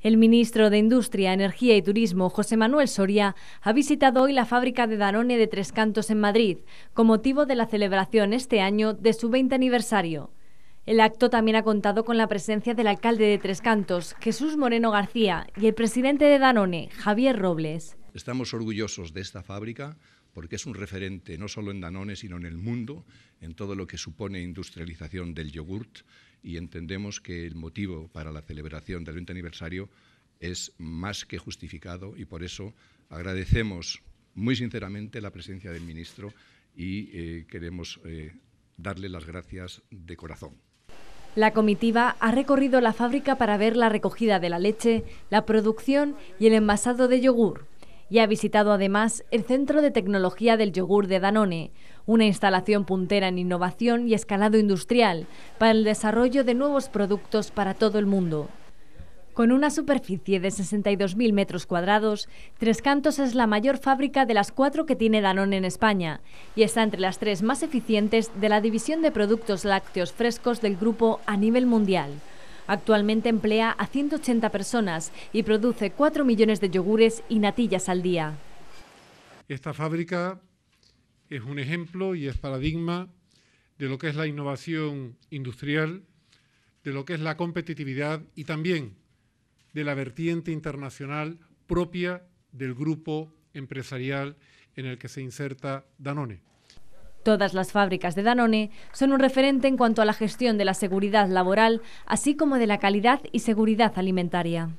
El ministro de Industria, Energía y Turismo, José Manuel Soria, ha visitado hoy la fábrica de Danone de Tres Cantos en Madrid, con motivo de la celebración este año de su 20 aniversario. El acto también ha contado con la presencia del alcalde de Tres Cantos, Jesús Moreno García, y el presidente de Danone, Javier Robles. Estamos orgullosos de esta fábrica porque es un referente no solo en Danone, sino en el mundo, en todo lo que supone industrialización del yogurt y entendemos que el motivo para la celebración del 20 aniversario es más que justificado y por eso agradecemos muy sinceramente la presencia del ministro y eh, queremos eh, darle las gracias de corazón. La comitiva ha recorrido la fábrica para ver la recogida de la leche, la producción y el envasado de yogur. Y ha visitado además el Centro de Tecnología del Yogur de Danone, una instalación puntera en innovación y escalado industrial para el desarrollo de nuevos productos para todo el mundo. Con una superficie de 62.000 metros cuadrados, Tres Cantos es la mayor fábrica de las cuatro que tiene Danone en España y está entre las tres más eficientes de la división de productos lácteos frescos del grupo a nivel mundial. Actualmente emplea a 180 personas y produce 4 millones de yogures y natillas al día. Esta fábrica es un ejemplo y es paradigma de lo que es la innovación industrial, de lo que es la competitividad y también de la vertiente internacional propia del grupo empresarial en el que se inserta Danone. Todas las fábricas de Danone son un referente en cuanto a la gestión de la seguridad laboral, así como de la calidad y seguridad alimentaria.